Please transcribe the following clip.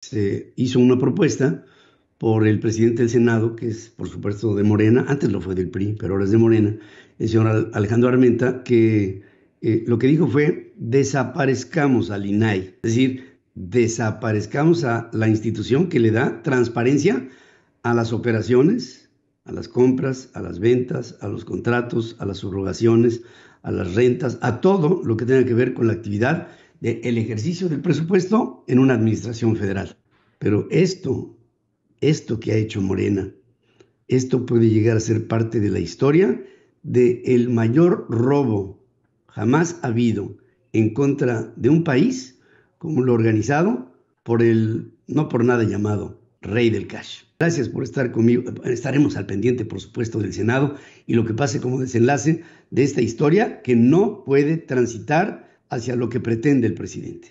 se hizo una propuesta por el presidente del Senado, que es por supuesto de Morena, antes lo fue del PRI, pero ahora es de Morena, el señor Alejandro Armenta, que eh, lo que dijo fue desaparezcamos al INAI, es decir, desaparezcamos a la institución que le da transparencia a las operaciones, a las compras, a las ventas, a los contratos, a las subrogaciones, a las rentas, a todo lo que tenga que ver con la actividad del ejercicio del presupuesto en una administración federal. Pero esto, esto que ha hecho Morena, esto puede llegar a ser parte de la historia del el mayor robo jamás habido en contra de un país como lo organizado por el no por nada llamado rey del cash. Gracias por estar conmigo. Estaremos al pendiente, por supuesto, del Senado y lo que pase como desenlace de esta historia que no puede transitar hacia lo que pretende el presidente.